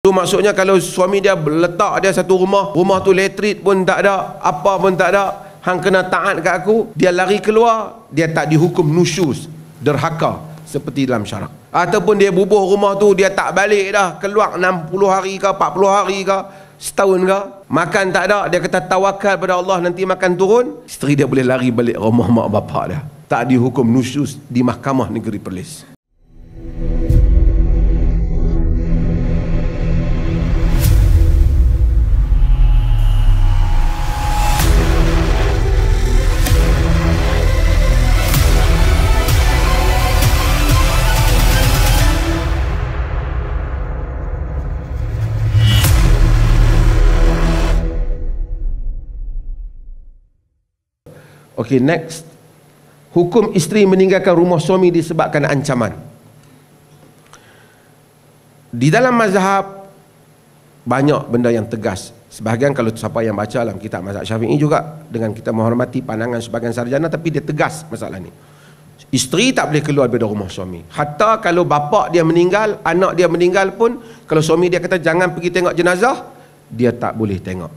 Tu maksudnya kalau suami dia letak dia satu rumah, rumah tu letrit pun tak ada, apa pun tak ada, hang kena taat kat aku, dia lari keluar, dia tak dihukum nusyus, derhaka seperti dalam syarak. Ataupun dia bubuh rumah tu, dia tak balik dah, keluar 60 hari ke, 40 hari ke, setahun ke, makan tak ada, dia kata tawakal pada Allah nanti makan turun, isteri dia boleh lari balik rumah mak bapak dia. Tak dihukum nusyus di mahkamah negeri Perlis. Okey, next. Hukum isteri meninggalkan rumah suami disebabkan ancaman. Di dalam mazhab banyak benda yang tegas. Sebahagian kalau siapa yang baca dalam kitab mazhab Syafi'i juga dengan kita menghormati pandangan sebahagian sarjana tapi dia tegas masalah ni. Isteri tak boleh keluar daripada rumah suami. Hatta kalau bapa dia meninggal, anak dia meninggal pun kalau suami dia kata jangan pergi tengok jenazah, dia tak boleh tengok.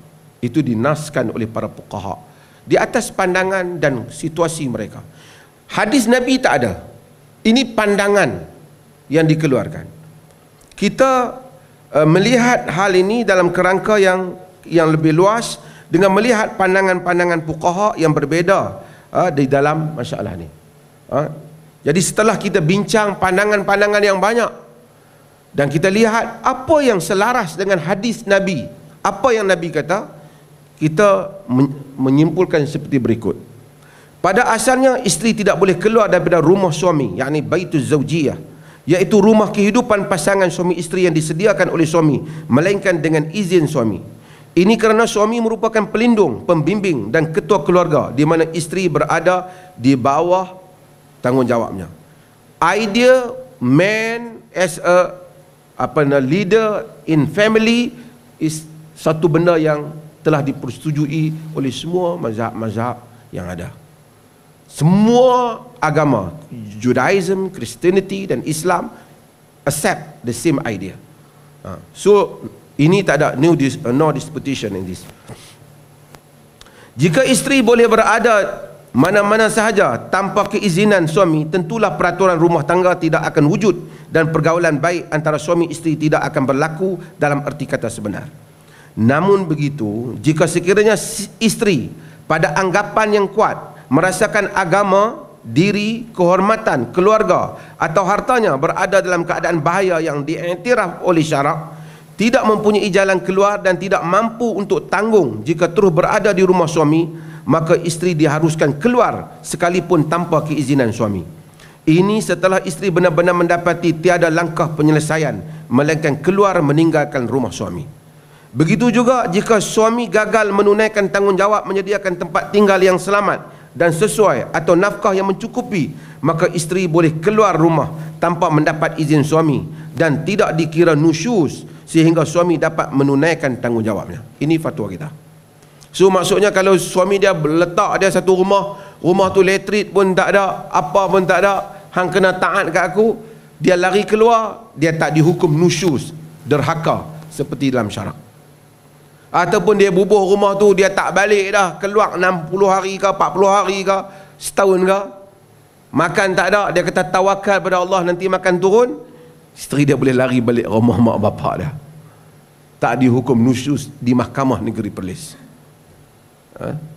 Itu dinaskan oleh para fuqaha' di atas pandangan dan situasi mereka. Hadis Nabi tak ada. Ini pandangan yang dikeluarkan. Kita uh, melihat hal ini dalam kerangka yang yang lebih luas dengan melihat pandangan-pandangan fuqaha yang berbeza uh, di dalam masalah ini. Uh, jadi setelah kita bincang pandangan-pandangan yang banyak dan kita lihat apa yang selaras dengan hadis Nabi, apa yang Nabi kata, kita menyimpulkan seperti berikut pada asalnya isteri tidak boleh keluar daripada rumah suami yakni baitul zaujiyah iaitu rumah kehidupan pasangan suami isteri yang disediakan oleh suami melainkan dengan izin suami ini kerana suami merupakan pelindung, pembimbing dan ketua keluarga di mana isteri berada di bawah tanggungjawabnya. Idea man as a apa na leader in family is satu benda yang telah dipersetujui oleh semua mazhab-mazhab yang ada. Semua agama, Judaism, Christianity dan Islam accept the same idea. Ha, so ini tak ada new dis, uh, no disputation in this. Jika isteri boleh berada mana-mana sahaja tanpa keizinan suami, tentulah peraturan rumah tangga tidak akan wujud dan pergaulan baik antara suami isteri tidak akan berlaku dalam erti kata sebenar. Namun begitu, jika sekiranya isteri pada anggapan yang kuat merasakan agama, diri, kehormatan, keluarga atau hartanya berada dalam keadaan bahaya yang diiktiraf oleh syarak, tidak mempunyai jalan keluar dan tidak mampu untuk tanggung jika terus berada di rumah suami, maka isteri diharuskan keluar sekalipun tanpa keizinan suami. Ini setelah isteri benar-benar mendapati tiada langkah penyelesaian melainkan keluar meninggalkan rumah suami. Begitu juga jika suami gagal menunaikan tanggungjawab menyediakan tempat tinggal yang selamat dan sesuai atau nafkah yang mencukupi, maka isteri boleh keluar rumah tanpa mendapat izin suami dan tidak dikira nusyus sehingga suami dapat menunaikan tanggungjawabnya. Ini fatwa kita. So maksudnya kalau suami dia letak dia satu rumah, rumah tu letrit pun tak ada, apa pun tak ada, hang kena taat kat aku, dia lari keluar, dia tak dihukum nusyus, derhaka seperti dalam syarak ataupun dia bubuh rumah tu dia tak balik dah keluar 60 hari ke 40 hari ke setahun ke makan tak ada dia kata tawakal pada Allah nanti makan turun isteri dia boleh lari balik rumah mak bapak dia tak dihukum nusyus di mahkamah negeri Perlis ha?